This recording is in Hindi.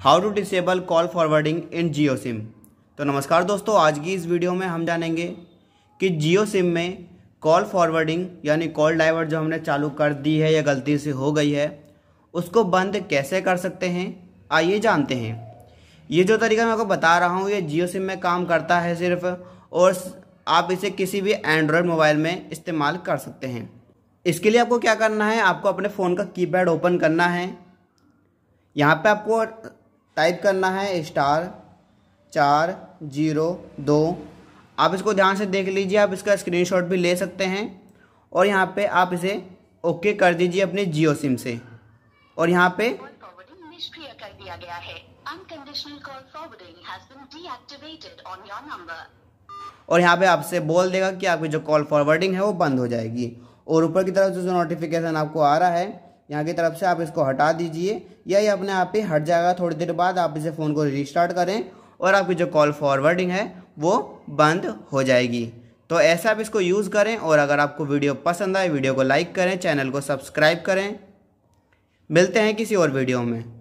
how to disable call forwarding in Jio sim तो नमस्कार दोस्तों आज की इस वीडियो में हम जानेंगे कि जियो सिम में कॉल फॉरवर्डिंग यानी कॉल डाइवर्ट जो हमने चालू कर दी है या गलती से हो गई है उसको बंद कैसे कर सकते हैं आइए जानते हैं ये जो तरीका मैं आपको बता रहा हूँ ये जियो सिम में काम करता है सिर्फ और आप इसे किसी भी एंड्रॉयड मोबाइल में इस्तेमाल कर सकते हैं इसके लिए आपको क्या करना है आपको अपने फ़ोन का कीपैड ओपन करना है यहाँ पे आपको टाइप करना है स्टार चार जीरो दो आप इसको ध्यान से देख लीजिए आप इसका स्क्रीनशॉट भी ले सकते हैं और यहाँ पे आप इसे ओके कर दीजिए अपने जियो सिम से और यहाँ पे और यहाँ पे आपसे बोल देगा कि आपकी जो कॉल फॉरवर्डिंग है वो बंद हो जाएगी और ऊपर की तरफ जो नोटिफिकेशन आपको आ रहा है यहाँ की तरफ से आप इसको हटा दीजिए या ये अपने आप ही हट जाएगा थोड़ी देर बाद आप इसे फ़ोन को रिस्टार्ट करें और आपकी जो कॉल फॉरवर्डिंग है वो बंद हो जाएगी तो ऐसा आप इसको यूज़ करें और अगर आपको वीडियो पसंद आए वीडियो को लाइक करें चैनल को सब्सक्राइब करें मिलते हैं किसी और वीडियो में